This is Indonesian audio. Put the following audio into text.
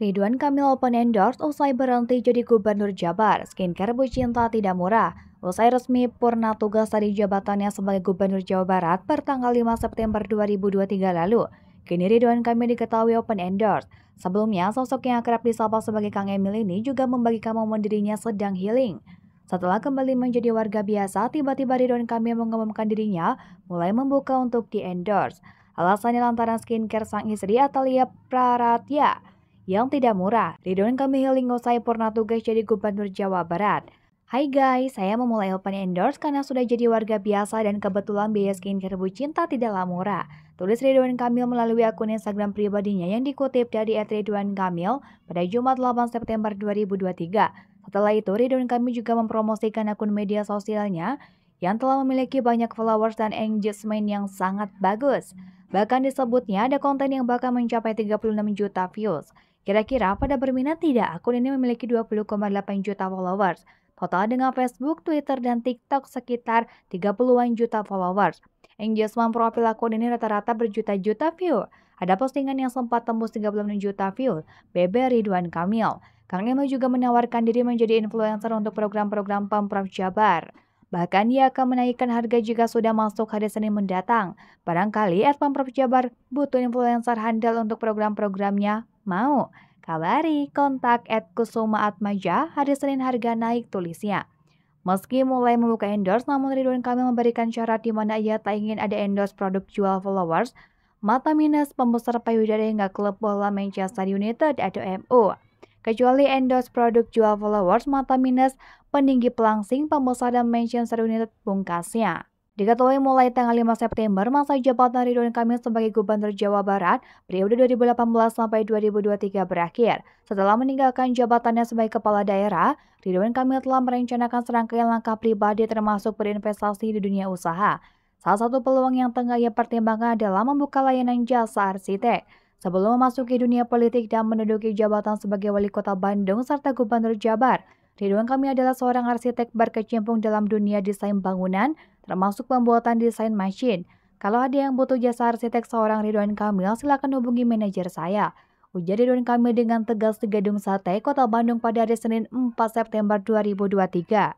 Ridwan Kamil open endorse usai berhenti jadi gubernur Jabar, skincare bucinta tidak murah. Usai resmi purna tugas dari jabatannya sebagai gubernur Jawa Barat pertanggal 5 September 2023 lalu, kini Ridwan Kamil diketahui open endorse. Sebelumnya, sosok yang kerap disapa sebagai Kang Emil ini juga membagi momen dirinya sedang healing. Setelah kembali menjadi warga biasa, tiba-tiba Ridwan Kamil mengumumkan dirinya mulai membuka untuk di-endorse. Alasannya lantaran skincare sang istri Atalia Praratya yang tidak murah. Ridwan Kamil ngosai purna tugas jadi Gubernur Jawa Barat. Hai guys, saya memulai open endorse karena sudah jadi warga biasa dan kebetulan biaya skincare Bu Cinta tidaklah murah. Tulis Ridwan Kamil melalui akun Instagram pribadinya yang dikutip dari @ridwan Kamil pada Jumat 8 September 2023. Setelah itu, Ridwan Kamil juga mempromosikan akun media sosialnya yang telah memiliki banyak followers dan engagement yang sangat bagus. Bahkan disebutnya ada konten yang bakal mencapai 36 juta views. Kira-kira pada berminat tidak akun ini memiliki 20,8 juta followers. Total dengan Facebook, Twitter, dan TikTok sekitar 30-an juta followers. Engagement profil akun ini rata-rata berjuta-juta view. Ada postingan yang sempat tembus 36 juta view, BB Ridwan Kamil. Kang Emil juga menawarkan diri menjadi influencer untuk program-program Pemprov Jabar. Bahkan ia akan menaikkan harga jika sudah masuk hari Senin mendatang. Barangkali Ed Pemprov Jabar butuh influencer handal untuk program-programnya Mau? Kabari kontak at Kusuma Atmaja hari Senin harga naik tulisnya. Meski mulai membuka endorse, namun Ridwan Kamil memberikan syarat di mana ia tak ingin ada endorse produk jual followers, mata minus pembesar payudara hingga klub bola Manchester United atau MU. Kecuali endorse produk jual followers, mata minus peninggi pelangsing pembesar dan Manchester United bungkasnya. Diketahui mulai tanggal 5 September, masa jabatan Ridwan Kamil sebagai Gubernur Jawa Barat periode 2018 sampai 2023 berakhir. Setelah meninggalkan jabatannya sebagai Kepala Daerah, Ridwan Kamil telah merencanakan serangkaian langkah pribadi termasuk berinvestasi di dunia usaha. Salah satu peluang yang tengah ia pertimbangkan adalah membuka layanan jasa arsitek. Sebelum memasuki dunia politik dan menduduki jabatan sebagai wali kota Bandung serta gubernur Jabar, Ridwan Kamil adalah seorang arsitek berkecimpung dalam dunia desain bangunan termasuk pembuatan desain mesin. Kalau ada yang butuh jasa arsitek seorang Ridwan Kamil, silakan hubungi manajer saya. Ujar Ridwan Kamil dengan tegas di Gedung Sate, Kota Bandung pada hari Senin 4 September 2023.